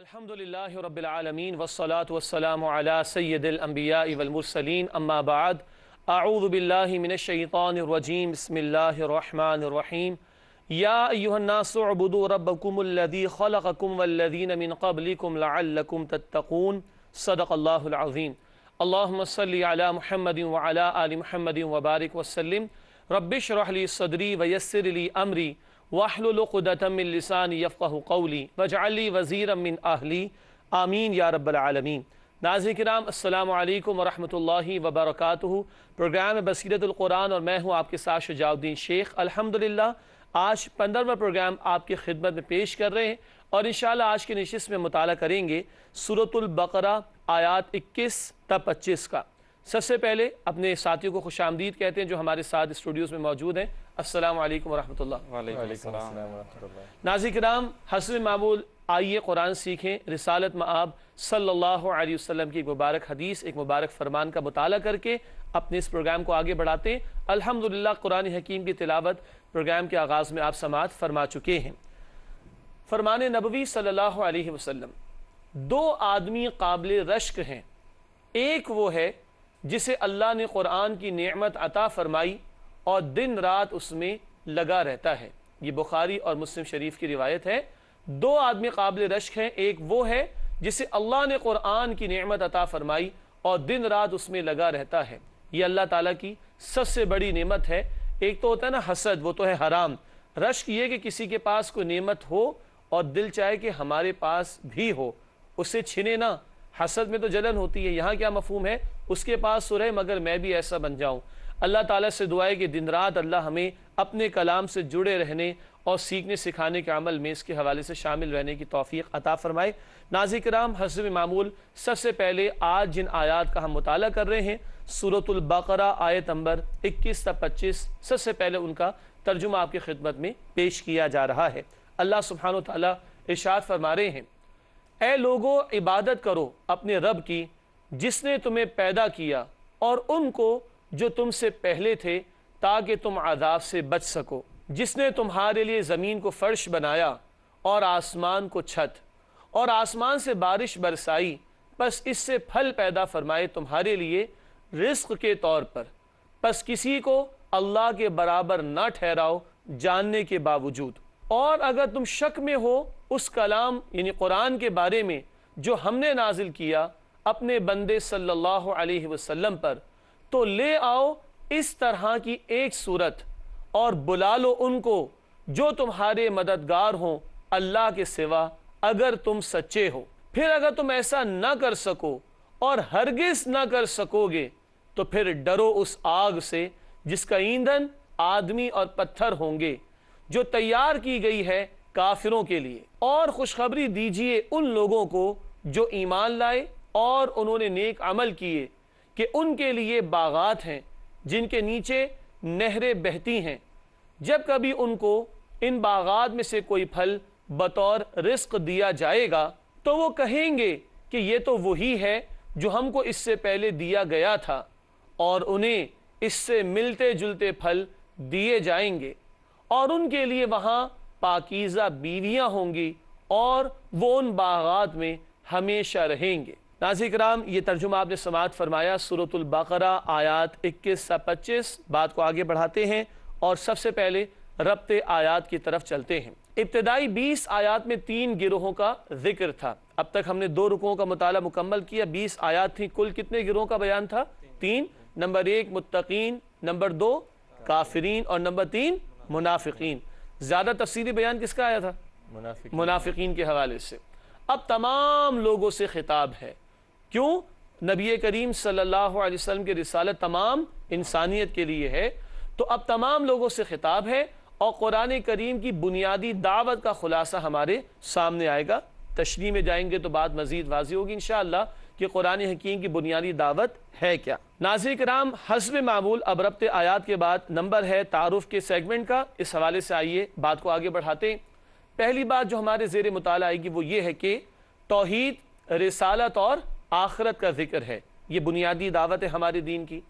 الحمد اللہ رب العالمین والصلاة والسلام على سید الانبیاء والمرسلین اما بعد اعوذ باللہ من الشیطان الرجیم بسم اللہ الرحمن الرحیم یا ایوہ الناس ربکم الذی خلقکم والذین من قبلکم لعلکم تتقون صدق اللہ العظیم اللہم صلی علی محمد آل محمد وبارک وسلم رب لی صدری ویسر لی امری وَجْعَلِي وَزِيرًا مِّن امین آمین یا رب العالمین ناظرین کرام السلام علیکم ورحمۃ اللہ وبرکاتہ پروگرام بصیرت القرآن اور میں ہوں آپ کے ساتھ شجاء الدین شیخ الحمدللہ آج پندرہواں پروگرام آپ کی خدمت میں پیش کر رہے ہیں اور انشاءاللہ آج کے نشست میں مطالعہ کریں گے سورة البقرہ آیات اکیس 25 کا سب سے پہلے اپنے ساتھیوں کو خوش آمدید کہتے ہیں جو ہمارے ساتھ اسٹوڈیوز میں موجود ہیں السلام علیکم ورحمۃ اللہ ناظر کرام حسن معمول آئیے قرآن سیکھیں رسالت معاب صلی اللہ علیہ وسلم کی ایک مبارک حدیث ایک مبارک فرمان کا مطالعہ کر کے اپنے اس پروگرام کو آگے بڑھاتے ہیں الحمدللہ قرآن حکیم کی تلاوت پروگرام کے آغاز میں آپ سماعت فرما چکے ہیں فرمان نبوی صلی اللہ علیہ وسلم دو آدمی قابل رشک ہیں ایک وہ ہے جسے اللہ نے قرآن کی نعمت عطا فرمائی اور دن رات اس میں لگا رہتا ہے یہ بخاری اور مسلم شریف کی روایت ہے دو آدمی قابل رشک ہیں ایک وہ ہے جسے اللہ نے قرآن کی نعمت عطا فرمائی اور دن رات اس میں لگا رہتا ہے یہ اللہ تعالیٰ کی سب سے بڑی نعمت ہے ایک تو ہوتا ہے نا حسد وہ تو ہے حرام رشک یہ کہ کسی کے پاس کوئی نعمت ہو اور دل چاہے کہ ہمارے پاس بھی ہو اسے چھنے نہ حسد میں تو جلن ہوتی ہے یہاں کیا مفہوم ہے اس کے پاس سرے مگر میں بھی ایسا بن جاؤں اللہ تعالیٰ سے دعائے کہ دن رات اللہ ہمیں اپنے کلام سے جڑے رہنے اور سیکھنے سکھانے کے عمل میں اس کے حوالے سے شامل رہنے کی توفیق عطا فرمائے ناظر کرام حزم معمول سب سے پہلے آج جن آیات کا ہم مطالعہ کر رہے ہیں سورة البقرہ آیت نمبر اکیس 25 سب سے پہلے ان کا ترجمہ آپ کی خدمت میں پیش کیا جا رہا ہے اللہ سبحانہ و تعالیٰ ارشاد فرما رہے ہیں اے لوگو عبادت کرو اپنے رب کی جس نے تمہیں پیدا کیا اور ان کو جو تم سے پہلے تھے تاکہ تم عذاب سے بچ سکو جس نے تمہارے لیے زمین کو فرش بنایا اور آسمان کو چھت اور آسمان سے بارش برسائی پس اس سے پھل پیدا فرمائے تمہارے لیے رزق کے طور پر پس کسی کو اللہ کے برابر نہ ٹھہراؤ جاننے کے باوجود اور اگر تم شک میں ہو اس کلام یعنی قرآن کے بارے میں جو ہم نے نازل کیا اپنے بندے صلی اللہ علیہ وسلم پر تو لے آؤ اس طرح کی ایک صورت اور بلا لو ان کو جو تمہارے مددگار ہوں اللہ کے سوا اگر تم سچے ہو پھر اگر تم ایسا نہ کر سکو اور ہرگز نہ کر سکو گے تو پھر ڈرو اس آگ سے جس کا ایندھن آدمی اور پتھر ہوں گے جو تیار کی گئی ہے کافروں کے لیے اور خوشخبری دیجیے ان لوگوں کو جو ایمان لائے اور انہوں نے نیک عمل کیے کہ ان کے لیے باغات ہیں جن کے نیچے نہریں بہتی ہیں جب کبھی ان کو ان باغات میں سے کوئی پھل بطور رزق دیا جائے گا تو وہ کہیں گے کہ یہ تو وہی ہے جو ہم کو اس سے پہلے دیا گیا تھا اور انہیں اس سے ملتے جلتے پھل دیے جائیں گے اور ان کے لیے وہاں پاکیزہ بیویاں ہوں گی اور وہ ان باغات میں ہمیشہ رہیں گے ناظر اکرام یہ ترجمہ آپ نے سماعت فرمایا سورة البقرہ آیات 21 پچیس بات کو آگے بڑھاتے ہیں اور سب سے پہلے ربط آیات کی طرف چلتے ہیں ابتدائی بیس آیات میں تین گروہوں کا ذکر تھا اب تک ہم نے دو رکؤوں کا مطالعہ مکمل کیا بیس آیات تھی کل کتنے گروہوں کا بیان تھا تین نمبر ایک متقین نمبر دو کافرین اور نمبر تین منافقین زیادہ تفصیلی بیان کس کا آیا تھا منافقین کے حوالے سے اب تمام لوگوں سے خطاب ہے کیوں نبی کریم صلی اللہ علیہ وسلم کے رسالہ تمام انسانیت کے لیے ہے تو اب تمام لوگوں سے خطاب ہے اور قرآن کریم کی بنیادی دعوت کا خلاصہ ہمارے سامنے آئے گا تشریح میں جائیں گے تو بات مزید واضح ہوگی انشاءاللہ کہ قرآن حکیم کی بنیادی دعوت ہے کیا ناظر کرام حسب معمول اب ربط آیات کے بعد نمبر ہے تعارف کے سیگمنٹ کا اس حوالے سے آئیے بات کو آگے بڑھاتے ہیں پہلی بات جو ہمارے زیر مطالعہ آئے گی وہ یہ ہے کہ توحید رسالت اور آخرت کا ذکر ہے یہ بنیادی دعوت ہے ہمارے دین کی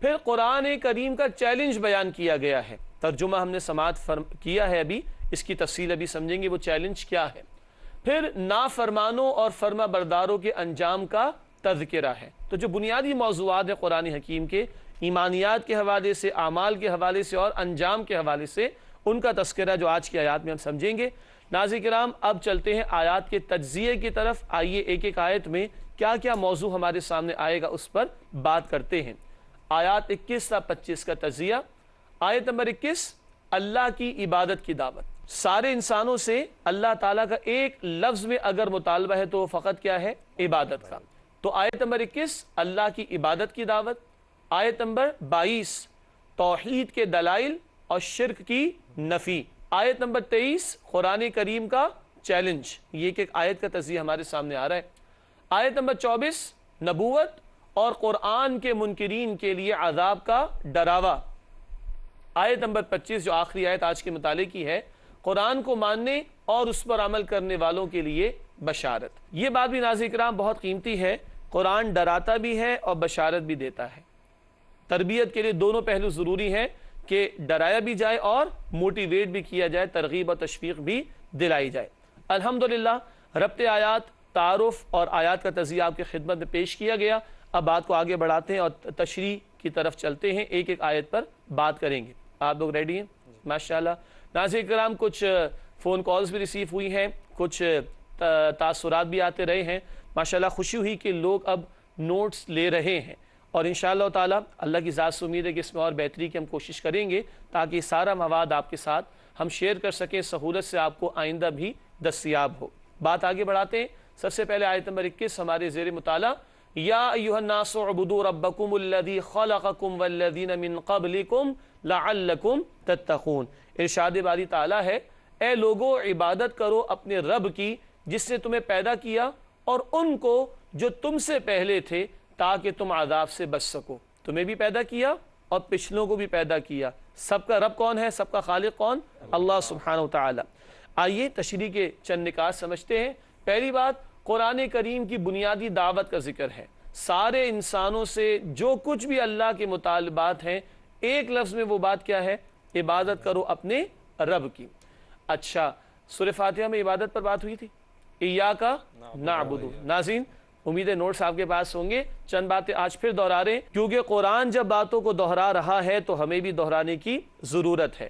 پھر قرآن کریم کا چیلنج بیان کیا گیا ہے ترجمہ ہم نے سماعت کیا ہے ابھی اس کی تفصیل ابھی سمجھیں گے وہ چیلنج کیا ہے پھر نافرمانوں اور فرما برداروں کے انجام کا تذکرہ ہے تو جو بنیادی موضوعات ہیں قرآن حکیم کے ایمانیات کے حوالے سے اعمال کے حوالے سے اور انجام کے حوالے سے ان کا تذکرہ جو آج کی آیات میں ہم سمجھیں گے ناظر کرام اب چلتے ہیں آیات کے تجزیے کی طرف آئیے ایک ایک آیت میں کیا کیا موضوع ہمارے سامنے آئے گا اس پر بات کرتے ہیں آیات اکیس تا پچیس کا تجزیہ آیت نمبر اکیس اللہ کی عبادت کی دعوت سارے انسانوں سے اللہ تعالیٰ کا ایک لفظ میں اگر مطالبہ ہے تو وہ کیا ہے عبادت کا تو آیت نمبر اکیس اللہ کی عبادت کی دعوت آیت نمبر بائیس توحید کے دلائل اور شرک کی نفی آیت نمبر تیئیس قرآن کریم کا چیلنج یہ کہ ایک آیت کا تجزیہ ہمارے سامنے آ رہا ہے آیت نمبر چوبیس نبوت اور قرآن کے منکرین کے لیے عذاب کا ڈراوا آیت نمبر پچیس جو آخری آیت آج کے مطالعے کی ہے قرآن کو ماننے اور اس پر عمل کرنے والوں کے لیے بشارت یہ بات بھی ناظر اکرام بہت قیمتی ہے قرآن ڈراتا بھی ہے اور بشارت بھی دیتا ہے تربیت کے لیے دونوں پہلو ضروری ہیں کہ ڈرایا بھی جائے اور موٹیویٹ بھی کیا جائے ترغیب اور تشفیق بھی دلائی جائے الحمدللہ ربط آیات تعارف اور آیات کا تجزیہ آپ کی خدمت میں پیش کیا گیا اب بات کو آگے بڑھاتے ہیں اور تشریح کی طرف چلتے ہیں ایک ایک آیت پر بات کریں گے آپ لوگ ریڈی ہیں ماشاءاللہ ناظرین کرام اکرام کچھ فون کالز بھی ریسیو ہوئی ہیں کچھ تاثرات بھی آتے رہے ہیں ماشاءاللہ خوشی ہوئی کہ لوگ اب نوٹس لے رہے ہیں اور انشاءاللہ تعالی اللہ کی ذات سے امید ہے کہ اس میں اور بہتری کی ہم کوشش کریں گے تاکہ سارا مواد آپ کے ساتھ ہم شیئر کر سکیں سہولت سے آپ کو آئندہ بھی دستیاب ہو بات آگے بڑھاتے ہیں سب سے پہلے آیت نمبر اکیس ہمارے زیر مطالعہ یا ایوہ الناس عبدو ربکم خلقکم والذین من قبلکم لعلکم ارشاد باری تعالیٰ ہے اے لوگو عبادت کرو اپنے رب کی جس نے تمہیں پیدا کیا اور ان کو جو تم سے پہلے تھے تاکہ تم عذاب سے بچ سکو تمہیں بھی پیدا کیا اور پچھلوں کو بھی پیدا کیا سب کا رب کون ہے سب کا خالق کون اللہ سبحانہ و آئیے تشریح کے چند نکات سمجھتے ہیں پہلی بات قرآن کریم کی بنیادی دعوت کا ذکر ہے سارے انسانوں سے جو کچھ بھی اللہ کے مطالبات ہیں ایک لفظ میں وہ بات کیا ہے عبادت کرو اپنے رب کی اچھا سورہ فاتحہ میں عبادت پر بات ہوئی تھی کا نعبدو ناظرین امید نوٹس آپ کے پاس ہوں گے چند باتیں آج پھر دورا رہے ہیں کیونکہ قرآن جب باتوں کو دہرا رہا ہے تو ہمیں بھی دہرانے کی ضرورت ہے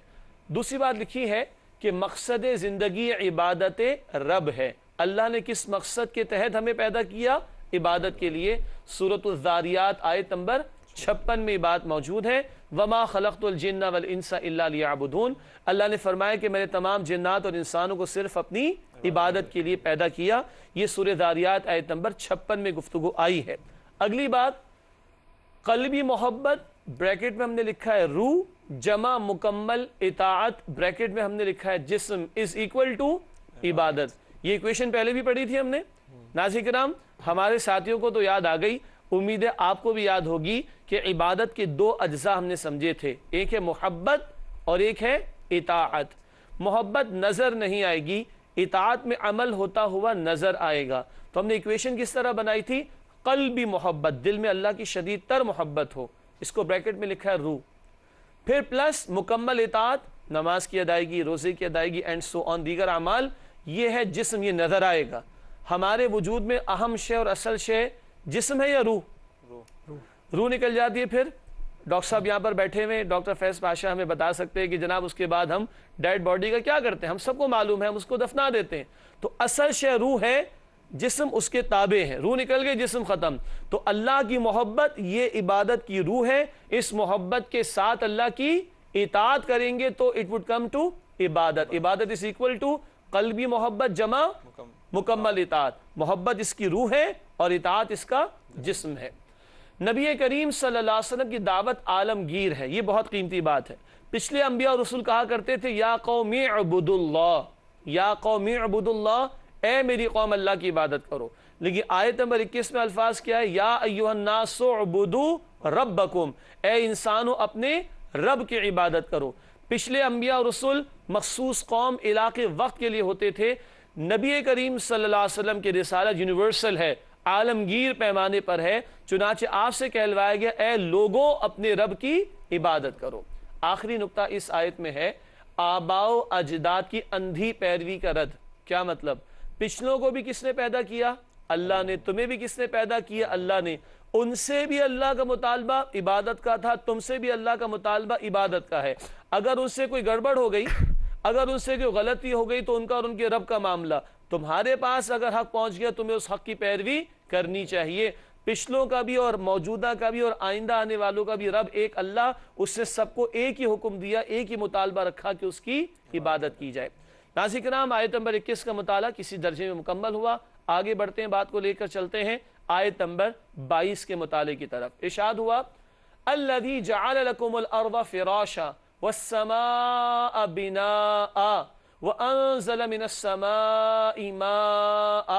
دوسری بات لکھی ہے کہ مقصد زندگی عبادت رب ہے اللہ نے کس مقصد کے تحت ہمیں پیدا کیا عبادت کے لیے سورة الزاریات آیت نمبر چھپن میں بات موجود ہے وَمَا خَلَقْتُ الْجِنَّ وَالْإِنسَ إِلَّا لِيَعْبُدُونَ اللہ نے فرمایا کہ میں نے تمام جنات اور انسانوں کو صرف اپنی عبادت کے لیے پیدا کیا یہ سورة الزاریات آیت نمبر چھپن میں گفتگو آئی ہے اگلی بات قلبی محبت بریکٹ میں ہم نے لکھا ہے روح جمع مکمل اطاعت بریکٹ میں ہم نے لکھا ہے جسم is equal to عبادت یہ ایکویشن پہلے بھی پڑھی تھی ہم نے ناظرین کرام ہمارے ساتھیوں کو تو یاد آ گئی ہے آپ کو بھی یاد ہوگی کہ عبادت کے دو اجزاء ہم نے سمجھے تھے ایک ہے محبت اور ایک ہے اطاعت محبت نظر نہیں آئے گی اطاعت میں عمل ہوتا ہوا نظر آئے گا تو ہم نے ایکویشن کس طرح بنائی تھی قلبی محبت دل میں اللہ کی شدید تر محبت ہو اس کو بریکٹ میں لکھا ہے روح پھر پلس مکمل اطاعت نماز کی ادائیگی روزے کی ادائیگی اینڈ سو آن دیگر اعمال یہ ہے جسم یہ نظر آئے گا ہمارے وجود میں اہم شے اور اصل شے جسم ہے یا روح, روح نکل جاتی ہے پھر ڈاکٹر صاحب یہاں پر بیٹھے ہوئے ڈاکٹر پاشا ہمیں بتا سکتے ہیں کہ جناب اس کے بعد ہم ڈیڈ باڈی کا کیا کرتے ہیں ہم سب کو معلوم ہے ہم اس کو دفنا دیتے ہیں تو اصل شے روح ہے جسم اس کے تابع ہے روح نکل گئے جسم ختم تو اللہ کی محبت یہ عبادت کی روح ہے اس محبت کے ساتھ اللہ کی اطاعت کریں گے تو اٹ وڈ کم ٹو عبادت عبادت از اکول ٹو قلبی محبت جمع مکمل اطاعت محبت اس کی روح ہے اور اطاعت اس کا جسم ہے نبی کریم صلی اللہ علیہ وسلم کی دعوت عالم گیر ہے یہ بہت قیمتی بات ہے پچھلے انبیاء اور رسول کہا کرتے تھے یا قوم عبد اللہ یا قوم عبد اللہ اے میری قوم اللہ کی عبادت کرو لیکن آیت نمبر اکیس میں الفاظ کیا ہے یا ایوہ الناس عبدو ربکم اے انسانو اپنے رب کی عبادت کرو پچھلے انبیاء اور رسول مخصوص قوم علاقے وقت کے لیے ہوتے تھے نبی کریم صلی اللہ علیہ وسلم کے رسالت یونیورسل ہے عالمگیر پیمانے پر ہے چنانچہ آپ سے کہلوایا گیا اے لوگوں اپنے رب کی عبادت کرو آخری نقطہ اس آیت میں ہے آباؤ اجداد کی اندھی پیروی کا رد کیا مطلب پچھلوں کو بھی کس نے پیدا کیا اللہ نے تمہیں بھی کس نے پیدا کیا اللہ نے ان سے بھی اللہ کا مطالبہ عبادت کا تھا تم سے بھی اللہ کا مطالبہ عبادت کا ہے اگر اس سے کوئی گڑبڑ ہو گئی اگر ان سے کوئی غلطی ہو گئی تو ان کا اور ان کے رب کا معاملہ تمہارے پاس اگر حق پہنچ گیا تمہیں اس حق کی پیروی کرنی چاہیے پچھلوں کا بھی اور موجودہ کا بھی اور آئندہ آنے والوں کا بھی رب ایک اللہ اس نے سب کو ایک ہی حکم دیا ایک ہی مطالبہ رکھا کہ اس کی عبادت کی جائے ناظرین کرام آیت نمبر اکیس کا مطالعہ کسی درجے میں مکمل ہوا آگے بڑھتے ہیں بات کو لے کر چلتے ہیں آیت نمبر بائیس کے مطالعے کی طرف اشاد ہوا فراشا والسماء بناء وانزل من السماء ماء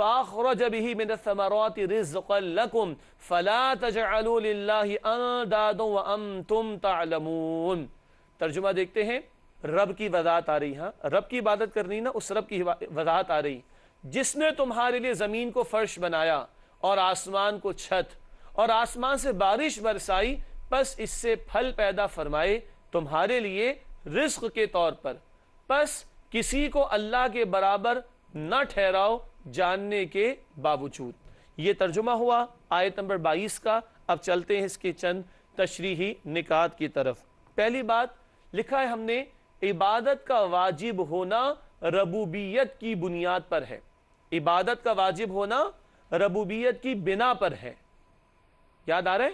فاخرج به من الثمرات رزقا لكم فلا تجعلوا لله اندادا وانتم تعلمون ترجمہ دیکھتے ہیں رب کی وضاحت آ رہی ہاں رب کی عبادت کرنی نا اس رب کی وضاحت آ رہی جس نے تمہارے لیے زمین کو فرش بنایا اور آسمان کو چھت اور آسمان سے بارش برسائی پس اس سے پھل پیدا فرمائے تمہارے لیے رزق کے طور پر بس کسی کو اللہ کے برابر نہ ٹھہراؤ جاننے کے باوجود یہ ترجمہ ہوا آیت نمبر بائیس کا اب چلتے ہیں اس کے چند تشریحی نکات کی طرف پہلی بات لکھا ہے ہم نے عبادت کا واجب ہونا ربوبیت کی بنیاد پر ہے عبادت کا واجب ہونا ربوبیت کی بنا پر ہے یاد آ رہے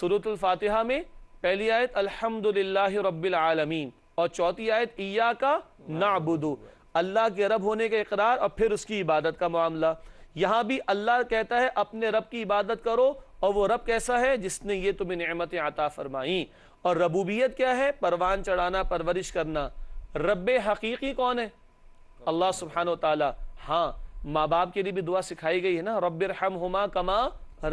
سورت الفاتحہ میں پہلی آیت الحمدللہ رب العالمین اور چوتھی آیت ایا کا نعبدو اللہ کے رب ہونے کے اقرار اور پھر اس کی عبادت کا معاملہ یہاں بھی اللہ کہتا ہے اپنے رب کی عبادت کرو اور وہ رب کیسا ہے جس نے یہ تمہیں نعمتیں عطا فرمائیں اور ربوبیت کیا ہے پروان چڑھانا پرورش کرنا رب حقیقی کون ہے اللہ سبحانہ وتعالی ہاں ماں باپ کے لیے بھی دعا سکھائی گئی ہے نا رب برحم ہما کما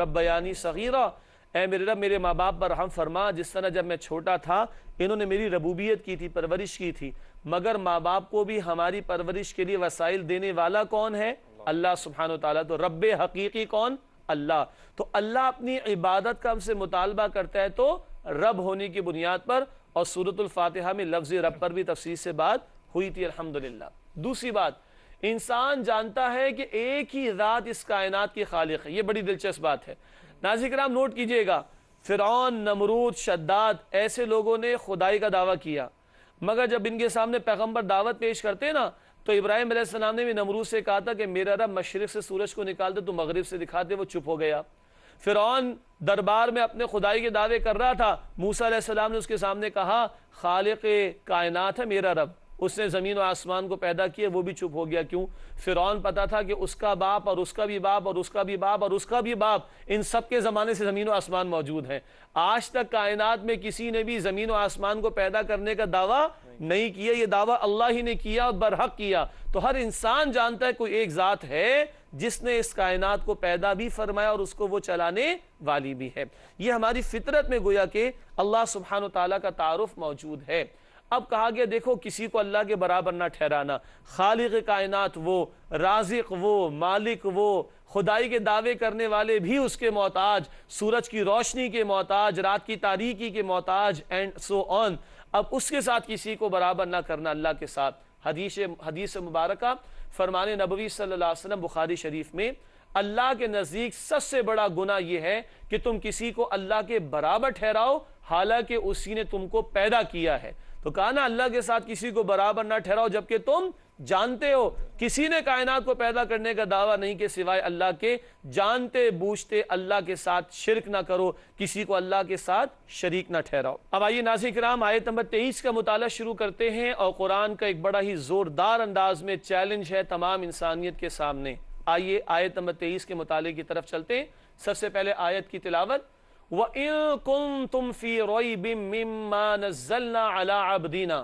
رب بیانی صغیرہ اے میرے رب میرے ماں باپ پر حم فرما جس طرح جب میں چھوٹا تھا انہوں نے میری ربوبیت کی تھی پرورش کی تھی مگر ماں باپ کو بھی ہماری پرورش کے لیے وسائل دینے والا کون ہے اللہ سبحانہ و تعالیٰ تو رب حقیقی کون اللہ تو اللہ اپنی عبادت کا ہم سے مطالبہ کرتا ہے تو رب ہونے کی بنیاد پر اور صورت الفاتحہ میں لفظ رب پر بھی تفصیل سے بات ہوئی تھی الحمدللہ دوسری بات انسان جانتا ہے کہ ایک ہی ذات اس کائنات کی خالق ہے یہ بڑی دلچسپ بات ہے ناظرین کرام نوٹ کیجئے گا فرعون نمرود شداد ایسے لوگوں نے خدائی کا دعویٰ کیا مگر جب ان کے سامنے پیغمبر دعوت پیش کرتے نا تو ابراہیم علیہ السلام نے بھی نمرود سے کہا تھا کہ میرا رب مشرق سے سورج کو نکال دے تو مغرب سے دکھا دے وہ چپ ہو گیا فرعون دربار میں اپنے خدائی کے دعوے کر رہا تھا موسیٰ علیہ السلام نے اس کے سامنے کہا خالق کائنات ہے میرا رب اس نے زمین و آسمان کو پیدا کیا وہ بھی چپ ہو گیا کیوں فرعون پتا تھا کہ اس کا باپ اور اس کا بھی باپ اور اس کا بھی باپ اور اس کا بھی باپ ان سب کے زمانے سے زمین و آسمان موجود ہیں آج تک کائنات میں کسی نے بھی زمین و آسمان کو پیدا کرنے کا دعویٰ نہیں کیا یہ دعویٰ اللہ ہی نے کیا اور برحق کیا تو ہر انسان جانتا ہے کوئی ایک ذات ہے جس نے اس کائنات کو پیدا بھی فرمایا اور اس کو وہ چلانے والی بھی ہے یہ ہماری فطرت میں گویا کہ اللہ سبحانہ و تعالیٰ کا تعارف موجود ہے اب کہا گیا دیکھو کسی کو اللہ کے برابر نہ ٹھہرانا خالق کائنات وہ رازق وہ مالک وہ خدائی کے دعوے کرنے والے بھی اس کے محتاج سورج کی روشنی کے محتاج رات کی تاریکی کے محتاج اینڈ سو آن اب اس کے ساتھ کسی کو برابر نہ کرنا اللہ کے ساتھ حدیث مبارکہ فرمان نبوی صلی اللہ علیہ وسلم بخاری شریف میں اللہ کے نزدیک سب سے بڑا گناہ یہ ہے کہ تم کسی کو اللہ کے برابر ٹھہراؤ حالانکہ اسی نے تم کو پیدا کیا ہے تو کہا نا اللہ کے ساتھ کسی کو برابر نہ ٹھہراؤ جبکہ تم جانتے ہو کسی نے کائنات کو پیدا کرنے کا دعویٰ نہیں کہ سوائے اللہ کے جانتے بوجھتے اللہ کے ساتھ شرک نہ کرو کسی کو اللہ کے ساتھ شریک نہ ٹھہراؤ اب آئیے ناظرین کرام آیت نمبر تیئیس کا مطالعہ شروع کرتے ہیں اور قرآن کا ایک بڑا ہی زوردار انداز میں چیلنج ہے تمام انسانیت کے سامنے آئیے آیت نمبر تیئیس کے مطالعے کی طرف چلتے ہیں سب سے پہلے آیت کی تلاوت وَإِن كُنْتُمْ فِي رَيْبٍ مِّمَّا نَزَّلْنَا عَلَىٰ عَبْدِنَا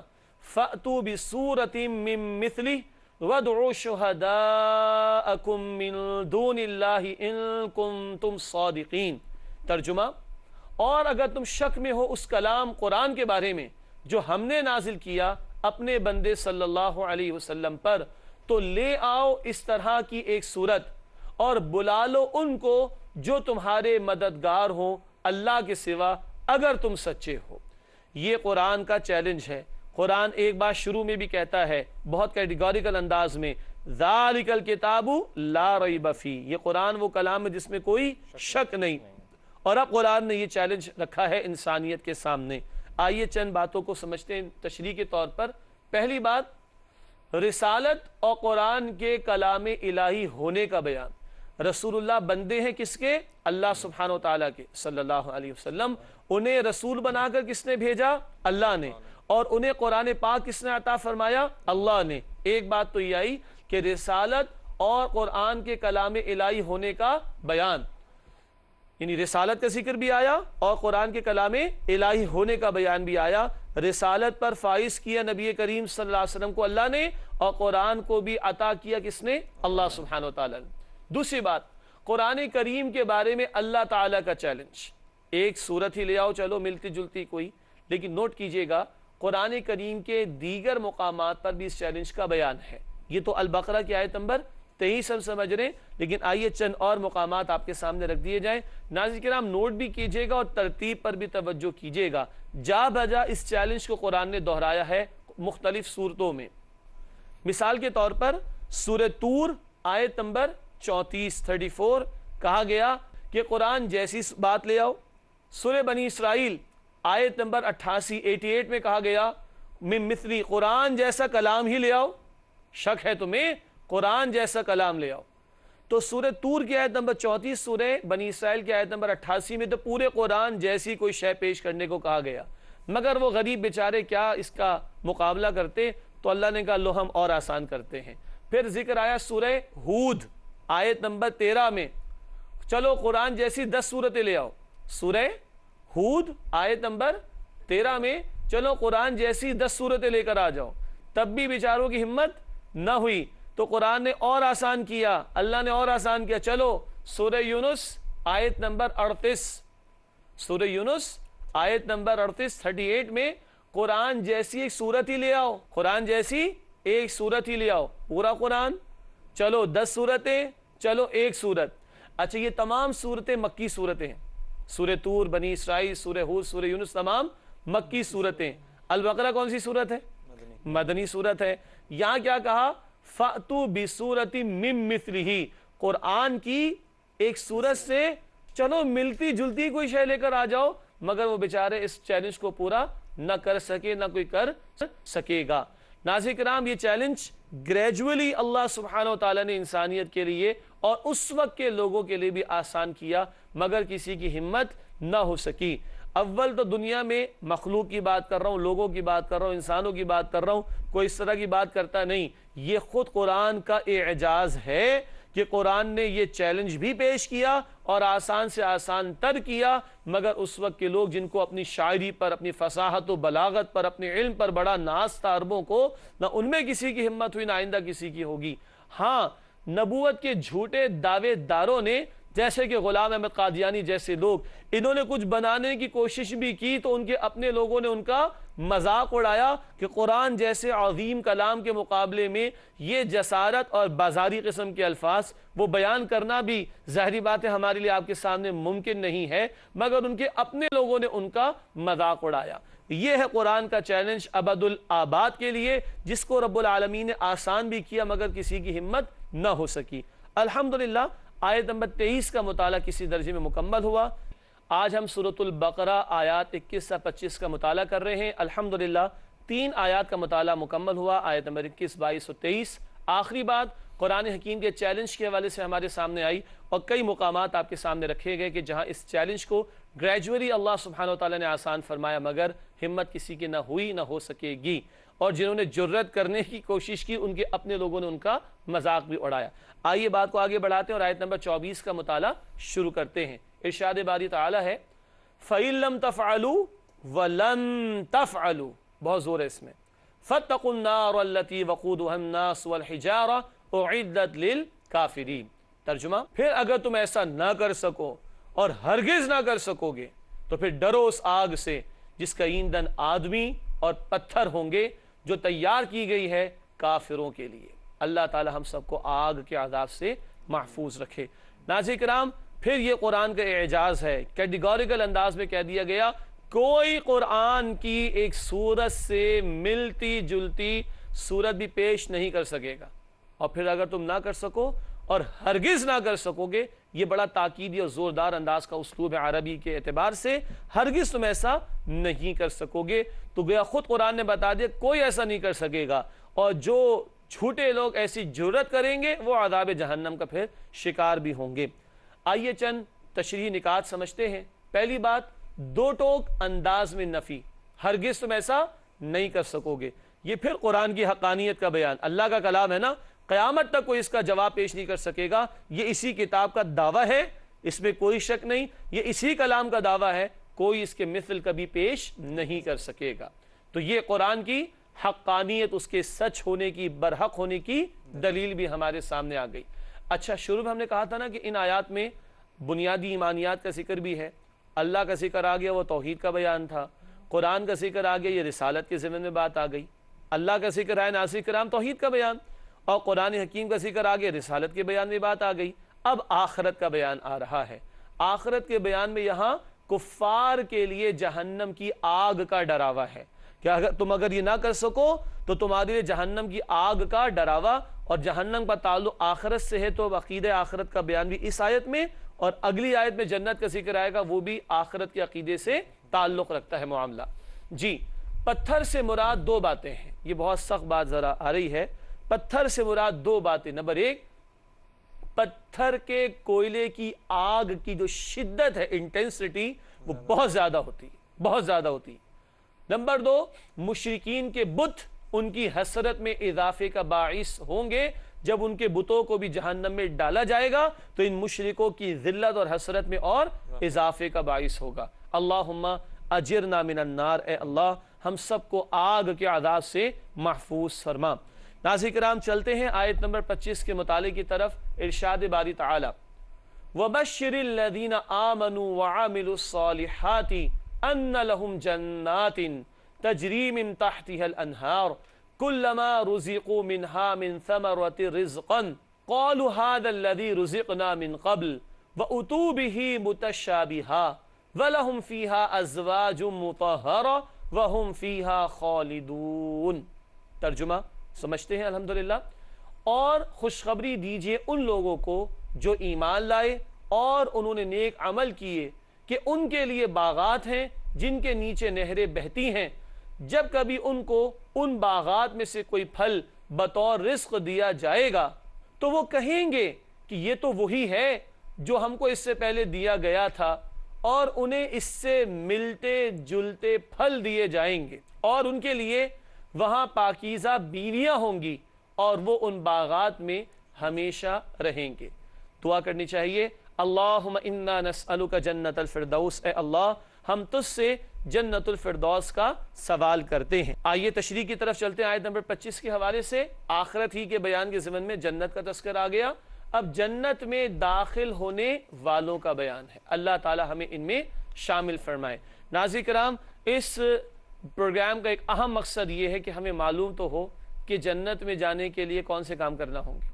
فَأْتُوا بِسُورَةٍ مِّن مِثْلِهِ وَدْعُوا شُهَدَاءَكُمْ مِّن دُونِ اللَّهِ إِن كُنْتُمْ صَادِقِينَ ترجمہ اور اگر تم شک میں ہو اس کلام قرآن کے بارے میں جو ہم نے نازل کیا اپنے بندے صلی اللہ علیہ وسلم پر تو لے آؤ اس طرح کی ایک صورت اور بلالو ان کو جو تمہارے مددگار ہوں اللہ کے سوا اگر تم سچے ہو یہ قرآن کا چیلنج ہے قرآن ایک بار شروع میں بھی کہتا ہے بہت انداز میں ذالک لا ریب فی یہ قرآن وہ کلام جس میں کوئی شک نہیں اور اب قرآن نے یہ چیلنج رکھا ہے انسانیت کے سامنے آئیے چند باتوں کو سمجھتے ہیں تشریح کے طور پر پہلی بات رسالت اور قرآن کے کلام الہی ہونے کا بیان رسول اللہ بندے ہیں کس کے اللہ سبحانہ و کے صلی اللہ علیہ وسلم انہیں رسول بنا کر کس نے بھیجا اللہ نے اور انہیں قرآن پاک کس نے عطا فرمایا اللہ نے ایک بات تو یہ آئی کہ رسالت اور قرآن کے کلام الہی ہونے کا بیان یعنی رسالت کا ذکر بھی آیا اور قرآن کے کلام الہی ہونے کا بیان بھی آیا رسالت پر فائز کیا نبی کریم صلی اللہ علیہ وسلم کو اللہ نے اور قرآن کو بھی عطا کیا کس نے اللہ سبحانہ و تعالیٰ دوسری بات قرآن کریم کے بارے میں اللہ تعالیٰ کا چیلنج ایک صورت ہی لے آؤ چلو ملتی جلتی کوئی لیکن نوٹ کیجئے گا قرآن کریم کے دیگر مقامات پر بھی اس چیلنج کا بیان ہے یہ تو البقرہ کی آیت نمبر سمجھ رہے ہیں لیکن آئیے چند اور مقامات آپ کے سامنے رکھ دیے جائیں ناظر کرام نوٹ بھی کیجئے گا اور ترتیب پر بھی توجہ کیجئے گا جا بجا اس چیلنج کو قرآن نے دہرایا ہے مختلف صورتوں میں مثال کے طور پر تور آیت نمبر چونتیس تھرٹی فور کہا گیا کہ قرآن جیسی بات لے آؤ سورہ بنی اسرائیل آیت نمبر اٹھاسی ایٹی ایٹ میں کہا گیا قرآن جیسا کلام ہی لے آؤ شک ہے تمہیں قرآن جیسا کلام لے آؤ تو سورہ تور کی آیت نمبر چونتیس سورہ بنی اسرائیل کی آیت نمبر اٹھاسی میں تو پورے قرآن جیسی کوئی شے پیش کرنے کو کہا گیا مگر وہ غریب بیچارے کیا اس کا مقابلہ کرتے تو اللہ نے لو لوہم اور آسان کرتے ہیں پھر ذکر آیا سورہ ہود آیت نمبر تیرہ میں چلو قرآن جیسی دس صورتیں لے آؤ سورہ حود آیت نمبر تیرہ میں چلو قرآن جیسی دس صورتیں لے کر آ جاؤ تب بھی بیچاروں کی ہمت نہ ہوئی تو قرآن نے اور آسان کیا اللہ نے اور آسان کیا چلو سورہ یونس آیت نمبر اڑتیس سورہ یونس آیت نمبر اڑتیس تھرٹی ایٹ میں قرآن جیسی ایک صورت ہی لے آؤ قرآن جیسی ایک صورت ہی لے آؤ پورا قرآن چلو دس صورتیں چلو ایک صورت اچھا یہ تمام صورتیں مکی صورتیں ہیں سورہ تور بنی اسرائیل سورہ ہود سورہ یونس تمام مکی صورتیں البقرہ کون سی صورت ہے مدنی صورت ہے یہاں کیا کہا فَأْتُو بِسُورَتِ مِم مِثْلِهِ قرآن کی ایک صورت سے چلو ملتی جلتی کوئی شے لے کر آ جاؤ مگر وہ بیچارے اس چیلنج کو پورا نہ کر سکے نہ کوئی کر سکے گا ناظرین کرام یہ چیلنج گریجولی اللہ سبحانہ وتعالی نے انسانیت کے لیے اور اس وقت کے لوگوں کے لیے بھی آسان کیا مگر کسی کی ہمت نہ ہو سکی اول تو دنیا میں مخلوق کی بات کر رہا ہوں لوگوں کی بات کر رہا ہوں انسانوں کی بات کر رہا ہوں کوئی اس طرح کی بات کرتا نہیں یہ خود قرآن کا اعجاز ہے کہ قرآن نے یہ چیلنج بھی پیش کیا اور آسان سے آسان تر کیا مگر اس وقت کے لوگ جن کو اپنی شاعری پر اپنی فصاحت و بلاغت پر اپنے علم پر بڑا تھا عربوں کو نہ ان میں کسی کی ہمت ہوئی نہ آئندہ کسی کی ہوگی ہاں نبوت کے جھوٹے دعوے داروں نے جیسے کہ غلام احمد قادیانی جیسے لوگ انہوں نے کچھ بنانے کی کوشش بھی کی تو ان کے اپنے لوگوں نے ان کا اڑایا کہ قرآن جیسے عظیم کلام کے کے مقابلے میں یہ جسارت اور بازاری قسم الفاظ وہ بیان کرنا بھی ظاہری بات ہے ہمارے لیے آپ کے سامنے ممکن نہیں ہے مگر ان کے اپنے لوگوں نے ان کا مذاق اڑایا یہ ہے قرآن کا چیلنج عبد الآباد کے لیے جس کو رب العالمین نے آسان بھی کیا مگر کسی کی ہمت نہ ہو سکی الحمدللہ آیت نمبر کا مطالعہ کسی درجے میں مکمل ہوا آج ہم البقرہ آیات اکیس سا پچیس کا مطالعہ کر رہے ہیں الحمدللہ تین آیات کا مطالعہ مکمل ہوا آیت نمبر اکیس بائیس اور تیئیس آخری بات قرآن حکیم کے چیلنج کے حوالے سے ہمارے سامنے آئی اور کئی مقامات آپ کے سامنے رکھے گئے کہ جہاں اس چیلنج کو گریجوری اللہ سبحانہ وتعالی نے آسان فرمایا مگر حمد کسی کے نہ ہوئی نہ ہو سکے گی اور جنہوں نے جرت کرنے کی کوشش کی ان کے اپنے لوگوں نے ان کا مزاق بھی اڑایا آئیے بات کو آگے بڑھاتے ہیں اور آیت نمبر چوبیس کا مطالعہ شروع کرتے ہیں ارشاد باری تعالی ہے فَإِن لَمْ تَفْعَلُوا وَلَمْ تَفْعَلُوا بہت زور ہے اس میں فَتَّقُ النَّارَ الَّتِي وَقُودُهَا النَّاسُ وَالْحِجَارَةُ اُعِدَّتْ لِلْكَافِرِينَ ترجمہ پھر اگر تم ایسا نہ کر سکو اور ہرگز نہ کر سکو گے تو پھر ڈرو اس آگ سے جس کا ایندھن آدمی اور پتھر ہوں گے جو تیار کی گئی ہے کافروں کے لیے اللہ تعالی ہم سب کو آگ کے عذاب سے محفوظ رکھے ناظر کرام پھر یہ قرآن کا اعجاز ہے کیٹیگوریکل انداز میں کہہ دیا گیا کوئی قرآن کی ایک صورت سے ملتی جلتی صورت بھی پیش نہیں کر سکے گا اور پھر اگر تم نہ کر سکو اور ہرگز نہ کر سکو گے یہ بڑا تاکیدی اور زوردار انداز کا اسلوب ہے عربی کے اعتبار سے ہرگز تم ایسا نہیں کر سکو گے تو گیا خود قرآن نے بتا دیا کوئی ایسا نہیں کر سکے گا اور جو چھوٹے لوگ ایسی جرت کریں گے وہ عذاب جہنم کا پھر شکار بھی ہوں گے آئیے چند تشریح نکات سمجھتے ہیں پہلی بات دو ٹوک انداز میں نفی ہرگز تم ایسا نہیں کر سکو گے یہ پھر قرآن کی حقانیت کا بیان اللہ کا کلام ہے نا قیامت تک کوئی اس کا جواب پیش نہیں کر سکے گا یہ اسی کتاب کا دعویٰ ہے اس میں کوئی شک نہیں یہ اسی کلام کا دعویٰ ہے کوئی اس کے مثل کبھی پیش نہیں کر سکے گا تو یہ قرآن کی حقانیت اس کے سچ ہونے کی برحق ہونے کی دلیل بھی ہمارے سامنے آ گئی اچھا شروع میں ہم نے کہا تھا نا کہ ان آیات میں بنیادی ایمانیات کا ذکر بھی ہے اللہ کا ذکر آ گیا وہ توحید کا بیان تھا قرآن کا ذکر آ گیا یہ رسالت کے زمن میں بات آ گئی اللہ کا ذکر آئے ناصر کرام توحید کا بیان اور قرآن حکیم کا ذکر آگے رسالت کے بیان میں بات آ گئی اب آخرت کا بیان آ رہا ہے آخرت کے بیان میں یہاں کفار کے لیے جہنم کی آگ کا ڈراوا ہے کہ اگر اگر تم یہ نہ کر سکو تو تمہارے لیے جہنم کی آگ کا ڈراوا اور جہنم کا تعلق آخرت سے ہے تو عقید آخرت کا بیان بھی اس آیت میں اور اگلی آیت میں جنت کا ذکر آئے گا وہ بھی آخرت کے عقیدے سے تعلق رکھتا ہے معاملہ جی پتھر سے مراد دو باتیں ہیں یہ بہت سخت بات ذرا آ رہی ہے پتھر سے مراد دو باتیں نمبر ایک پتھر کے کوئلے کی آگ کی جو شدت ہے انٹینسٹی وہ بہت زیادہ ہوتی ہوتی بہت زیادہ نمبر دو مشرقین کے بت ان کی حسرت میں اضافے کا باعث ہوں گے جب ان کے بتوں کو بھی جہنم میں ڈالا جائے گا تو ان مشرقوں کی ذلت اور حسرت میں اور اضافے کا باعث ہوگا اللہم اجرنا من النار اے اللہ ہم سب کو آگ کے عذاب سے محفوظ فرما ناظر کرام چلتے ہیں آیت نمبر پچیس کے مطالعے کی طرف ارشاد باری تعالی وَبَشِّرِ الَّذِينَ آمَنُوا وَعَمِلُوا الصَّالِحَاتِ أَنَّ لَهُمْ جَنَّاتٍ تَجْرِيمٍ تَحْتِهَا الْأَنْهَارِ كُلَّمَا رُزِقُوا مِنْهَا مِنْ ثَمَرَةِ رِزْقًا قَالُوا هَذَا الَّذِي رُزِقْنَا مِنْ قَبْلِ وَأُتُو بِهِ مُتَشَّابِهَا وَلَهُمْ فِيهَا أَزْوَاجٌ مُطَهَرَ وَهُمْ فِيهَا خَالِدُونَ ترجمہ سمجھتے ہیں الحمدللہ اور خوشخبری دیجئے ان لوگوں کو جو ایمان لائے اور انہوں نے نیک عمل کیے کہ ان کے لیے باغات ہیں جن کے نیچے نہریں بہتی ہیں جب کبھی ان کو ان باغات میں سے کوئی پھل بطور رزق دیا جائے گا تو وہ کہیں گے کہ یہ تو وہی ہے جو ہم کو اس سے پہلے دیا گیا تھا اور انہیں اس سے ملتے جلتے پھل دیے جائیں گے اور ان کے لیے وہاں پاکیزہ بیویاں ہوں گی اور وہ ان باغات میں ہمیشہ رہیں گے دعا کرنی چاہیے اللہم انا جنت الفردوس اے اللہ ہم تس سے جنت الفردوس کا سوال کرتے ہیں آئیے تشریح کی طرف چلتے ہیں آیت نمبر پچیس کے حوالے سے آخرت ہی کے بیان کے ضمن میں جنت کا تذکر آ گیا اب جنت میں داخل ہونے والوں کا بیان ہے اللہ تعالی ہمیں ان میں شامل فرمائے ناظر کرام اس پروگرام کا ایک اہم مقصد یہ ہے کہ ہمیں معلوم تو ہو کہ جنت میں جانے کے لیے کون سے کام کرنا ہوں گے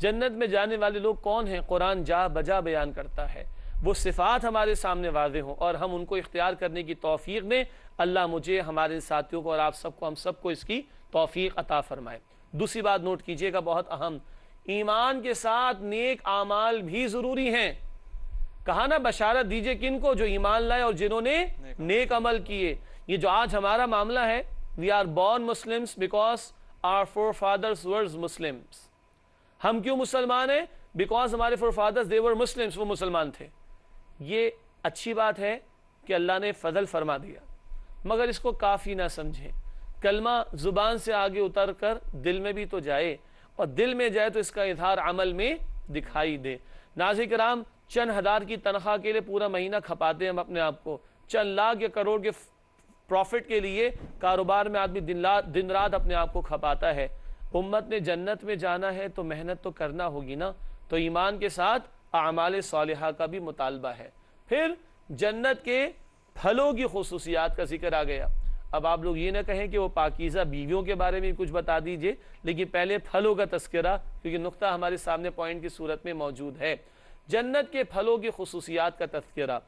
جنت میں جانے والے لوگ کون ہیں قرآن جا بجا بیان کرتا ہے وہ صفات ہمارے سامنے واضح ہوں اور ہم ان کو اختیار کرنے کی توفیق دیں اللہ مجھے ہمارے ساتھیوں کو اور آپ سب کو ہم سب کو اس کی توفیق عطا فرمائے دوسری بات نوٹ کیجئے گا بہت اہم ایمان کے ساتھ نیک اعمال بھی ضروری ہیں کہا نا بشارت دیجئے کن کو جو ایمان لائے اور جنہوں نے نیک عمل کیے یہ جو آج ہمارا معاملہ ہے وی آر بورن muslims ہم کیوں مسلمان ہیں because ہمارے وہ مسلمان تھے یہ اچھی بات ہے کہ اللہ نے فضل فرما دیا مگر اس کو کافی نہ سمجھیں کلمہ زبان سے آگے اتر کر دل میں بھی تو جائے اور دل میں جائے تو اس کا اظہار عمل میں دکھائی دے ناظرین کرام چند ہزار کی تنخواہ کے لیے پورا مہینہ کھپاتے ہیں ہم اپنے آپ کو چند لاکھ یا کروڑ کے پروفٹ کے لیے کاروبار میں آدمی دن رات اپنے آپ کو کھپاتا ہے امت نے جنت میں جانا ہے تو محنت تو کرنا ہوگی نا تو ایمان کے ساتھ اعمال صالحہ کا بھی مطالبہ ہے پھر جنت کے پھلوں کی خصوصیات کا ذکر آ گیا اب آپ لوگ یہ نہ کہیں کہ وہ پاکیزہ بیویوں کے بارے میں کچھ بتا دیجئے لیکن پہلے پھلوں کا تذکرہ کیونکہ نقطہ ہمارے سامنے پوائنٹ کی صورت میں موجود ہے جنت کے پھلوں کی خصوصیات کا تذکرہ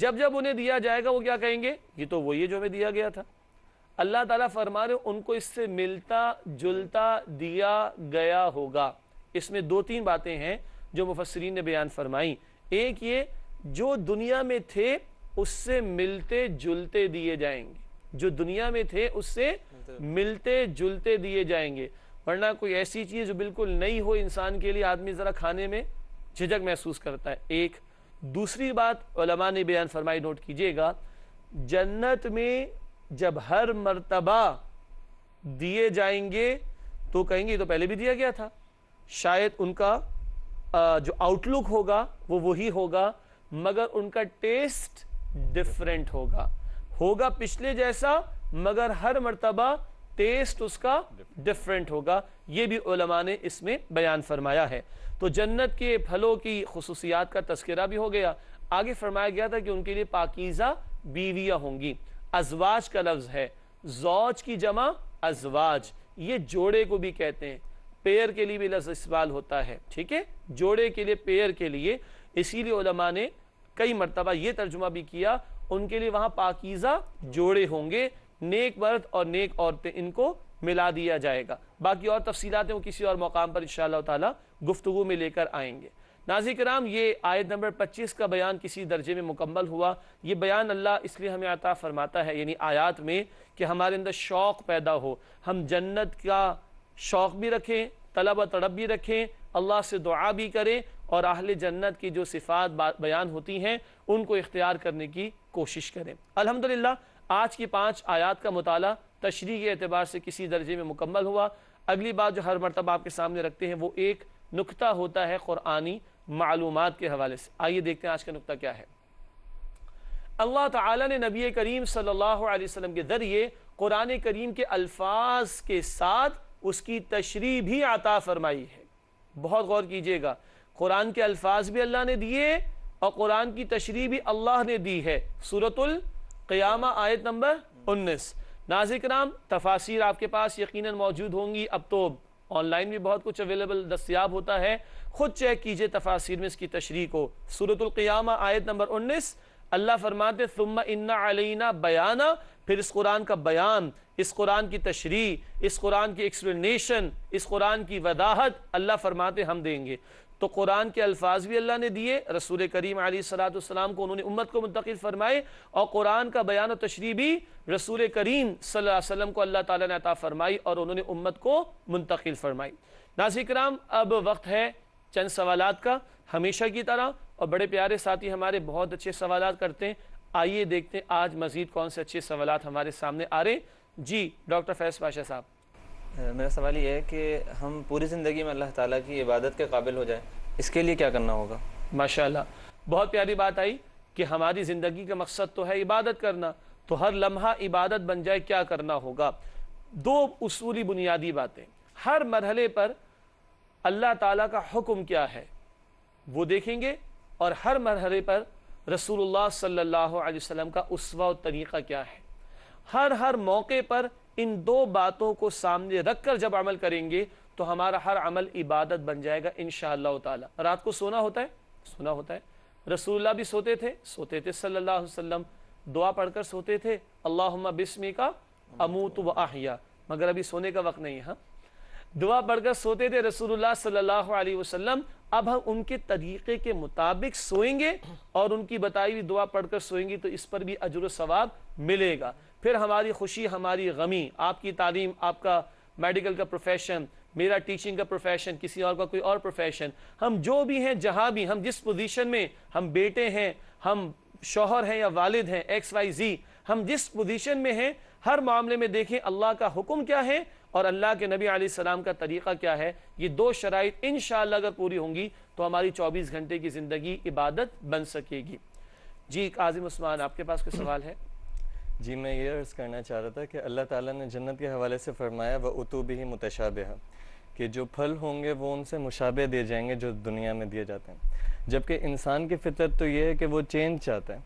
جب جب انہیں دیا جائے گا وہ کیا کہیں گے یہ تو وہی ہے جو ہمیں دیا گیا تھا اللہ تعالیٰ فرما رہے ان کو اس سے ملتا جلتا دیا گیا ہوگا اس میں دو تین باتیں ہیں جو مفسرین نے بیان فرمائی میں تھے اس سے ملتے جلتے دیے جائیں گے جو دنیا میں تھے اس سے ملتے جلتے دیے جائیں گے ورنہ کوئی ایسی چیز جو بالکل نئی ہو انسان کے لیے آدمی ذرا کھانے میں جھجک محسوس کرتا ہے ایک دوسری بات علماء نے بیان فرمائی نوٹ کیجئے گا جنت میں جب ہر مرتبہ دیے جائیں گے تو کہیں گے تو پہلے بھی دیا گیا تھا شاید ان کا جو آؤٹ لک ہوگا وہ وہی ہوگا مگر ان کا ٹیسٹ ڈیفرنٹ ہوگا ہوگا پچھلے جیسا مگر ہر مرتبہ ٹیسٹ اس کا ڈیفرنٹ ہوگا یہ بھی علماء نے اس میں بیان فرمایا ہے تو جنت کے پھلوں کی خصوصیات کا تذکرہ بھی ہو گیا آگے فرمایا گیا تھا کہ ان کے لیے پاکیزہ بیویاں ہوں گی ازواج کا لفظ ہے زوج کی جمع ازواج یہ جوڑے کو بھی کہتے ہیں پیر کے لیے بھی لفظ اسوال ہوتا ہے ٹھیک ہے جوڑے کے لیے پیر کے لیے اسی لیے علماء نے کئی مرتبہ یہ ترجمہ بھی کیا ان کے لیے وہاں پاکیزہ جوڑے ہوں گے نیک برد اور نیک عورتیں ان کو ملا دیا جائے گا باقی اور تفصیلات ہیں وہ کسی اور مقام پر انشاءاللہ تعالی گفتگو میں لے کر آئیں گے ناظر کرام یہ آیت نمبر پچیس کا بیان کسی درجے میں مکمل ہوا یہ بیان اللہ اس لیے ہمیں عطا فرماتا ہے یعنی آیات میں کہ ہمارے اندر شوق پیدا ہو ہم جنت کا شوق بھی رکھیں طلب و طلب بھی رکھیں اللہ سے دعا بھی کریں اور اہل جنت کی جو صفات بیان ہوتی ہیں ان کو اختیار کرنے کی کوشش کریں الحمدللہ آج کی پانچ آیات کا مطالعہ تشریح کے اعتبار سے کسی درجے میں مکمل ہوا اگلی بات جو ہر مرتبہ آپ کے سامنے رکھتے ہیں وہ ایک نقطہ ہوتا ہے قرآنی معلومات کے حوالے سے آئیے دیکھتے ہیں آج کا نقطہ کیا ہے اللہ تعالیٰ نے نبی کریم صلی اللہ علیہ وسلم کے ذریعے قرآن کریم کے الفاظ کے ساتھ اس کی تشریح بھی عطا فرمائی ہے بہت غور کیجئے گا قرآن کے الفاظ بھی اللہ نے دیے اور قرآن کی تشریح بھی اللہ نے دی ہے سورة القیامہ آیت نمبر انیس ناظر کرام تفاصیر آپ کے پاس یقیناً موجود ہوں گی اب تو آن لائن بھی بہت کچھ اویلیبل دستیاب ہوتا ہے خود چیک کیجئے تفاصیر میں اس کی تشریح کو سورة القیامہ آیت نمبر انیس اللہ فرماتے ثم ان علینا بیانا پھر اس قرآن کا بیان اس قرآن کی تشریح اس قرآن کی ایکسپلینیشن اس قرآن کی وضاحت اللہ فرماتے ہم دیں گے تو قرآن کے الفاظ بھی اللہ نے دیئے رسول کریم علیہ السلام کو انہوں نے امت کو منتقل فرمائے اور قرآن کا بیان و تشریح بھی رسول کریم صلی اللہ علیہ وسلم کو اللہ تعالیٰ نے عطا فرمائی اور انہوں نے امت کو منتقل فرمائی ناظر اکرام اب وقت ہے چند سوالات کا ہمیشہ کی طرح اور بڑے پیارے ساتھی ہمارے بہت اچھے سوالات کرتے ہیں آئیے دیکھتے ہیں آج مزید کون سے اچھے سوالات ہمارے سامنے آ رہے ہیں جی ڈاکٹر فیض پاشا صاحب میرا سوال یہ ہے کہ ہم پوری زندگی میں اللہ تعالیٰ کی عبادت کے قابل ہو جائیں اس کے لیے کیا کرنا ہوگا ماشاء اللہ بہت پیاری بات آئی کہ ہماری زندگی کا مقصد تو ہے عبادت کرنا تو ہر لمحہ عبادت بن جائے کیا کرنا ہوگا دو اصولی بنیادی باتیں ہر مرحلے پر اللہ تعالیٰ کا حکم کیا ہے وہ دیکھیں گے اور ہر مرحلے پر رسول اللہ صلی اللہ علیہ وسلم کا اسوہ و طریقہ کیا ہے ہر ہر موقع پر ان دو باتوں کو سامنے رکھ کر جب عمل کریں گے تو ہمارا ہر عمل عبادت بن جائے گا انشاءاللہ تعالی رات کو سونا ہوتا ہے سونا ہوتا ہے رسول اللہ بھی سوتے تھے سوتے تھے صلی اللہ علیہ وسلم دعا پڑھ کر سوتے تھے اللہم بسمی کا اموت و احیا مگر ابھی سونے کا وقت نہیں ہے ہاں؟ دعا پڑھ کر سوتے تھے رسول اللہ صلی اللہ علیہ وسلم اب ہم ان کے طریقے کے مطابق سوئیں گے اور ان کی بتائی ہوئی دعا پڑھ کر سوئیں گی تو اس پر بھی عجر و ثواب ملے گا پھر ہماری خوشی ہماری غمی آپ کی تعلیم آپ کا میڈیکل کا پروفیشن میرا ٹیچنگ کا پروفیشن کسی اور کا کوئی اور پروفیشن ہم جو بھی ہیں جہاں بھی ہم جس پوزیشن میں ہم بیٹے ہیں ہم شوہر ہیں یا والد ہیں ایکس وائی زی ہم جس پوزیشن میں ہیں ہر معاملے میں دیکھیں اللہ کا حکم کیا ہے اور اللہ کے نبی علیہ السلام کا طریقہ کیا ہے یہ دو شرائط انشاءاللہ اگر پوری ہوں گی تو ہماری چوبیس گھنٹے کی زندگی عبادت بن سکے گی جی کاظم عثمان آپ کے پاس کوئی سوال ہے جی میں یہ عرض کرنا چاہ رہا تھا کہ اللہ تعالیٰ نے جنت کے حوالے سے فرمایا وہ اتو بھی ہی متشابہ کہ جو پھل ہوں گے وہ ان سے مشابہ دیے جائیں گے جو دنیا میں دیے جاتے ہیں جبکہ انسان کی فطرت تو یہ ہے کہ وہ چینج چاہتا ہے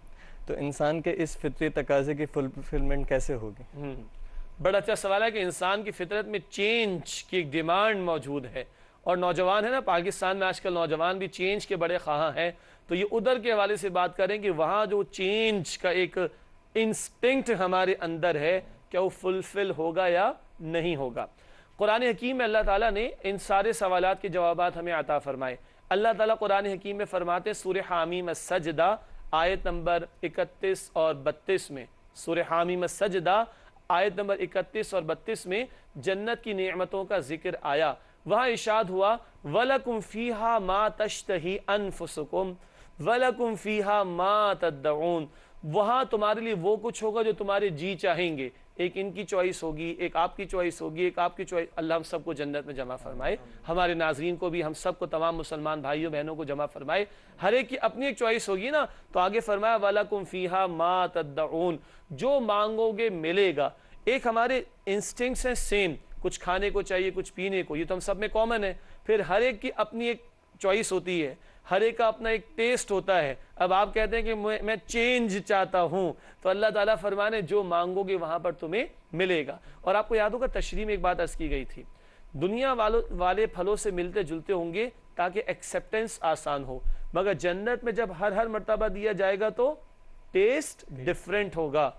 تو انسان کے اس فطری تقاضے کی فلفلمنٹ کیسے ہوگی بڑا اچھا سوال ہے کہ انسان کی فطرت میں چینج کی ایک ڈیمانڈ موجود ہے اور نوجوان ہے نا پاکستان میں آج کل نوجوان بھی چینج کے بڑے خواہاں ہیں تو یہ ادھر کے حوالے سے بات کریں کہ وہاں جو چینج کا ایک انسٹنکٹ ہمارے اندر ہے کہ وہ فلفل ہوگا یا نہیں ہوگا قرآن حکیم میں اللہ تعالیٰ نے ان سارے سوالات کے جوابات ہمیں عطا فرمائے اللہ تعالیٰ قرآن حکیم میں فرماتے ہیں سورہ حامیم السجدہ آیت نمبر 31 اور 32 میں سورہ حامیم السجدہ آیت نمبر 31 اور 32 میں جنت کی نعمتوں کا ذکر آیا وہاں اشاد ہوا وَلَكُمْ فِيهَا مَا تَشْتَهِ أَنفُسُكُمْ وَلَكُمْ فِيهَا مَا تَدَّعُونَ وہاں تمہارے لیے وہ کچھ ہوگا جو تمہارے جی چاہیں گے ایک ان کی چوائس ہوگی ایک آپ کی چوائس ہوگی ایک آپ کی اللہ ہم سب کو جنت میں جمع فرمائے ہمارے ناظرین کو بھی ہم سب کو تمام مسلمان بھائیوں بہنوں کو جمع فرمائے ہر ایک کی اپنی ایک چوائس ہوگی نا تو آگے فرمایا والا کم فیحا تَدَّعُونَ جو مانگو گے ملے گا ایک ہمارے انسٹنگس ہیں سیم کچھ کھانے کو چاہیے کچھ پینے کو یہ تو ہم سب میں کامن ہے پھر ہر ایک کی اپنی ایک چوائس ہوتی ہے ہر ایک کا اپنا ایک ٹیسٹ ہوتا ہے اب آپ کہتے ہیں کہ میں چینج چاہتا ہوں تو اللہ تعالیٰ فرمانے جو مانگو گے وہاں پر تمہیں ملے گا اور آپ کو یاد ہوگا تشریح میں ایک بات عرض کی گئی تھی دنیا والے پھلوں سے ملتے جلتے ہوں گے تاکہ ایکسپٹنس آسان ہو مگر جنت میں جب ہر ہر مرتبہ دیا جائے گا تو ٹیسٹ ڈیفرنٹ ہوگا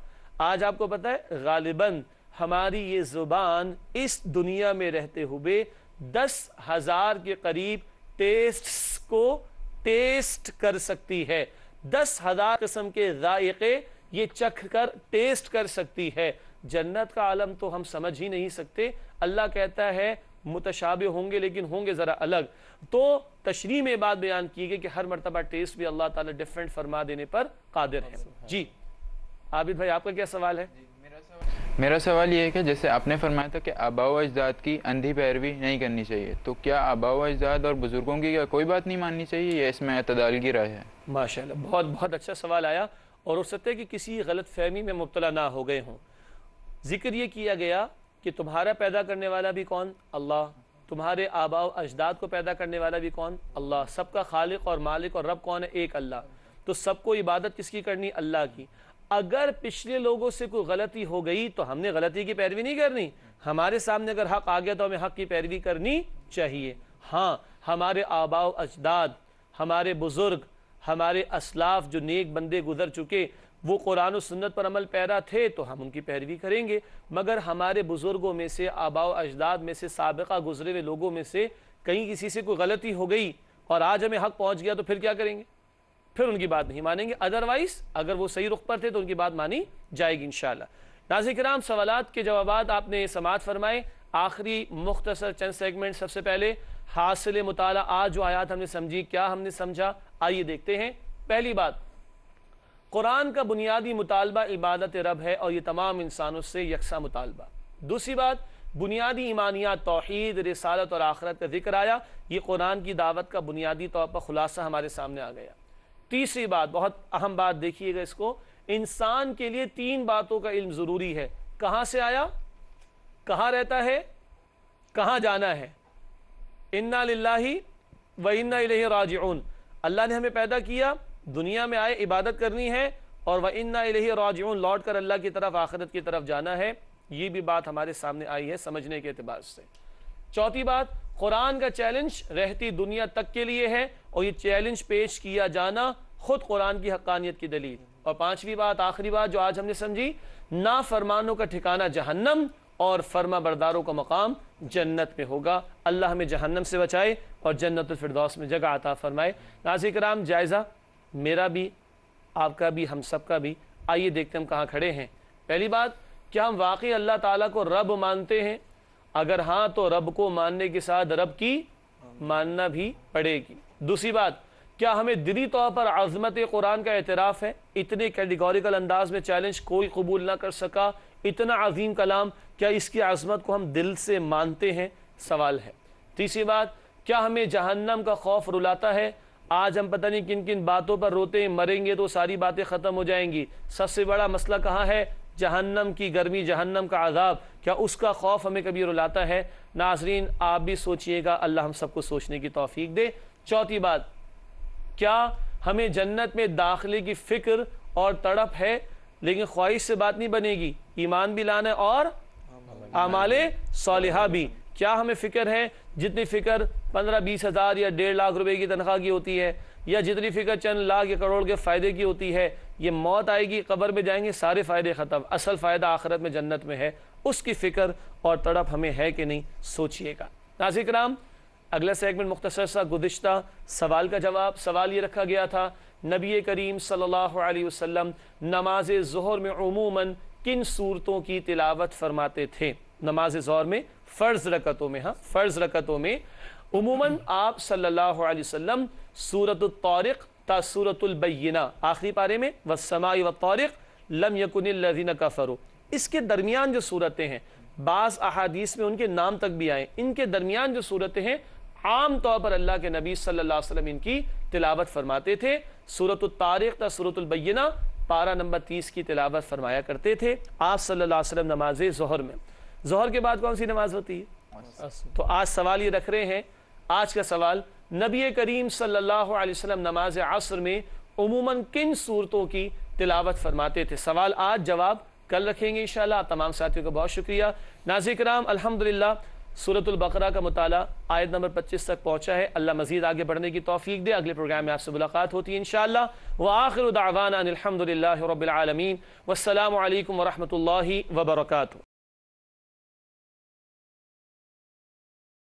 آج آپ کو پتا ہے غالباً ہماری یہ زبان اس دنیا میں رہتے ہوئے دس ہزار کے قریب ٹیسٹس کو ٹیسٹ کر سکتی ہے دس ہزار قسم کے ذائقے یہ چکھ کر ٹیسٹ کر سکتی ہے جنت کا عالم تو ہم سمجھ ہی نہیں سکتے اللہ کہتا ہے متشابہ ہوں گے لیکن ہوں گے ذرا الگ تو تشریح میں بات بیان کی گئی کہ ہر مرتبہ ٹیسٹ بھی اللہ تعالیٰ ڈیفرنٹ فرما دینے پر قادر ہے جی عابد بھائی آپ کا کیا سوال ہے جی۔ میرا سوال یہ ہے کہ جیسے آپ نے فرمایا تھا کہ آبا و اجداد کی اندھی پیروی نہیں کرنی چاہیے تو کیا آبا و اجداد اور بزرگوں کی کوئی بات نہیں ماننی چاہیے اس میں اعتدال کی رائے ہے ماشاء اللہ بہت بہت اچھا سوال آیا اور سطح کی کسی غلط فہمی میں مبتلا نہ ہو گئے ہوں ذکر یہ کیا گیا کہ تمہارا پیدا کرنے والا بھی کون اللہ تمہارے آبا و اجداد کو پیدا کرنے والا بھی کون اللہ سب کا خالق اور مالک اور رب کون ہے ایک اللہ تو سب کو عبادت کس کی کرنی اللہ کی اگر پچھلے لوگوں سے کوئی غلطی ہو گئی تو ہم نے غلطی کی پیروی نہیں کرنی ہمارے سامنے اگر حق آ گیا تو ہمیں حق کی پیروی کرنی چاہیے ہاں ہمارے آباؤ و اجداد ہمارے بزرگ ہمارے اسلاف جو نیک بندے گزر چکے وہ قرآن و سنت پر عمل پیرا تھے تو ہم ان کی پیروی کریں گے مگر ہمارے بزرگوں میں سے آباؤ و اجداد میں سے سابقہ گزرے ہوئے لوگوں میں سے کہیں کسی سے کوئی غلطی ہو گئی اور آج ہمیں حق پہنچ گیا تو پھر کیا کریں گے پھر ان کی بات نہیں مانیں گے ادروائز اگر وہ صحیح رخ پر تھے تو ان کی بات مانی جائے گی انشاءاللہ ناظرین کرام سوالات کے جوابات آپ نے سماعت فرمائے آخری مختصر چند سیگمنٹ سب سے پہلے حاصل مطالعہ آج جو آیات ہم نے سمجھی کیا ہم نے سمجھا آئیے دیکھتے ہیں پہلی بات قرآن کا بنیادی مطالبہ عبادت رب ہے اور یہ تمام انسانوں سے یکساں مطالبہ دوسری بات بنیادی ایمانیات توحید رسالت اور آخرت کا ذکر آیا یہ قرآن کی دعوت کا بنیادی طور پر خلاصہ ہمارے سامنے آ گیا تیسری بات بہت اہم بات دیکھیے گا اس کو انسان کے لیے تین باتوں کا علم ضروری ہے کہاں سے آیا کہاں رہتا ہے کہاں جانا ہے للہ و انا الہ راجعون اللہ نے ہمیں پیدا کیا دنیا میں آئے عبادت کرنی ہے اور وہ انا الہ راجعون لوٹ کر اللہ کی طرف آخرت کی طرف جانا ہے یہ بھی بات ہمارے سامنے آئی ہے سمجھنے کے اعتبار سے چوتھی بات قرآن کا چیلنج رہتی دنیا تک کے لیے ہے اور یہ چیلنج پیش کیا جانا خود قرآن کی حقانیت کی دلیل اور پانچویں بات آخری بات جو آج ہم نے سمجھی نافرمانوں کا ٹھکانہ جہنم اور فرما برداروں کا مقام جنت میں ہوگا اللہ ہمیں جہنم سے بچائے اور جنت الفردوس میں جگہ عطا فرمائے ناظرین کرام جائزہ میرا بھی آپ کا بھی ہم سب کا بھی آئیے دیکھتے ہم کہاں کھڑے ہیں پہلی بات کیا ہم واقعی اللہ تعالیٰ کو رب مانتے ہیں اگر ہاں تو رب کو ماننے کے ساتھ رب کی ماننا بھی پڑے گی دوسری بات کیا ہمیں دلی طور پر عظمت قرآن کا اعتراف ہے اتنے انداز میں چیلنج کوئی قبول نہ کر سکا اتنا عظیم کلام کیا اس کی عظمت کو ہم دل سے مانتے ہیں سوال ہے تیسری بات کیا ہمیں جہنم کا خوف ہے آج ہم پتہ نہیں کن کن باتوں پر روتے مریں گے تو ساری باتیں ختم ہو جائیں گی سب سے بڑا مسئلہ کہاں ہے جہنم کی گرمی جہنم کا عذاب کیا اس کا خوف ہمیں کبھی رلاتا ہے ناظرین آپ بھی سوچئے گا اللہ ہم سب کو سوچنے کی توفیق دے چوتھی بات کیا ہمیں جنت میں داخلے کی فکر اور تڑپ ہے لیکن خواہش سے بات نہیں بنے گی ایمان بھی لانا اور اعمال صالحہ بھی کیا ہمیں فکر ہے جتنی فکر پندرہ بیس ہزار یا ڈیڑھ لاکھ روپے کی تنخواہ کی ہوتی ہے یا جتنی فکر چند لاکھ یا کروڑ کے فائدے کی ہوتی ہے یہ موت آئے گی قبر میں جائیں گے سارے فائدے ختم اصل فائدہ آخرت میں جنت میں ہے اس کی فکر اور تڑپ ہمیں ہے کہ نہیں سوچئے گا اگلا سیگمنٹ مختصر سا گزشتہ سوال کا جواب سوال یہ رکھا گیا تھا نبی کریم صلی اللہ علیہ وسلم نماز زہر میں عموماً کن صورتوں کی تلاوت فرماتے تھے نماز زہر میں فرض رکتوں میں ہاں فرض رکتوں میں عموماً آپ صلی اللہ علیہ وسلم سورت الطارق تا سورت البینہ آخری پارے میں وسما لَمْ يَكُنِ الَّذِينَ كَفَرُ اس کے درمیان جو صورتیں ہیں بعض احادیث میں ان کے نام تک بھی آئیں ان کے درمیان جو صورتیں ہیں عام طور پر اللہ کے نبی صلی اللہ علیہ وسلم ان کی تلاوت فرماتے تھے الطارق تا سورت البینہ پارہ نمبر تیس کی تلاوت فرمایا کرتے تھے آپ صلی اللہ علیہ وسلم نماز ظہر میں ظہر کے بعد کون سی نماز ہوتی ہے تو آج سوال یہ رکھ رہے ہیں آج کا سوال نبی کریم صلی اللہ علیہ وسلم نماز عصر میں عموماً کن صورتوں کی تلاوت فرماتے تھے سوال آج جواب کل رکھیں گے انشاءاللہ آپ تمام ساتھیوں کا بہت شکریہ ناظر کرام الحمدللہ سورة البقرہ کا مطالعہ آیت نمبر پچیس تک پہنچا ہے اللہ مزید آگے بڑھنے کی توفیق دے اگلے پروگرام میں آپ سے ملاقات ہوتی ہے انشاءاللہ وآخر دعوانا ان الحمدللہ رب العالمین والسلام علیکم ورحمت اللہ وبرکاتہ